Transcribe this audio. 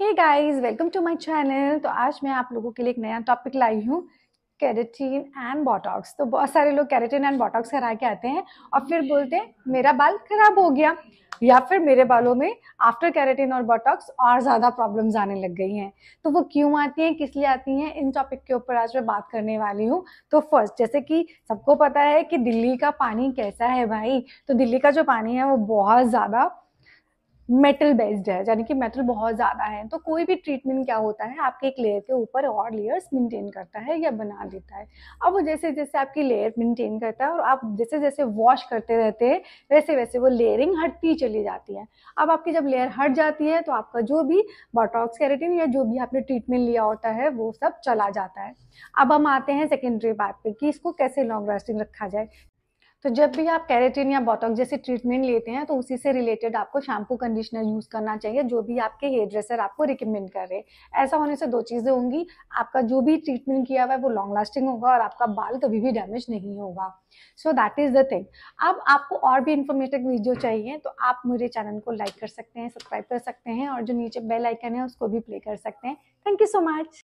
hey guys welcome to my channel तो आज मैं आप लोगों के लिए एक नया टॉपिक लाई हूँ कैरेटीन एंड बॉटॉक्स तो बहुत सारे लोग कैरेटीन एंड बॉटॉक्स करा के आते हैं और फिर बोलते हैं मेरा बाल खराब हो गया या फिर मेरे बालों में आफ्टर कैरेटीन और बॉटॉक्स और ज़्यादा प्रॉब्लम्स आने लग गई हैं तो वो क्यों आती हैं किस लिए आती हैं इन टॉपिक के ऊपर आज मैं बात करने वाली हूँ तो फर्स्ट जैसे कि सबको पता है कि दिल्ली का पानी कैसा है भाई तो दिल्ली का जो पानी है वो बहुत ज़्यादा मेटल बेस्ड है यानी कि मेटल बहुत ज़्यादा है तो कोई भी ट्रीटमेंट क्या होता है आपके एक लेयर के ऊपर और लेयर्स मेंटेन करता है या बना देता है अब वो जैसे जैसे आपकी लेयर मेंटेन करता है और आप जैसे जैसे वॉश करते रहते हैं वैसे वैसे वो लेयरिंग हटती चली जाती है अब आपकी जब लेयर हट जाती है तो आपका जो भी बॉटॉक्स कैरेटिन या जो भी आपने ट्रीटमेंट लिया होता है वो सब चला जाता है अब हम आते हैं सेकेंडरी बात पर कि इसको कैसे लॉन्ग लास्टिंग रखा जाए तो जब भी आप कैरेटिन या बोटॉक जैसे ट्रीटमेंट लेते हैं तो उसी से रिलेटेड आपको शैम्पू कंडीशनर यूज करना चाहिए जो भी आपके हेयर ड्रेसर आपको रिकमेंड कर रहे ऐसा होने से दो चीजें होंगी आपका जो भी ट्रीटमेंट किया हुआ है वो लॉन्ग लास्टिंग होगा और आपका बाल कभी भी डैमेज नहीं होगा so that is the thing अब आपको और भी इन्फॉर्मेटिव वीडियो चाहिए तो आप मेरे चैनल को लाइक कर सकते हैं सब्सक्राइब कर सकते हैं और जो नीचे बेल आइकन है उसको भी प्ले कर सकते हैं थैंक यू सो मच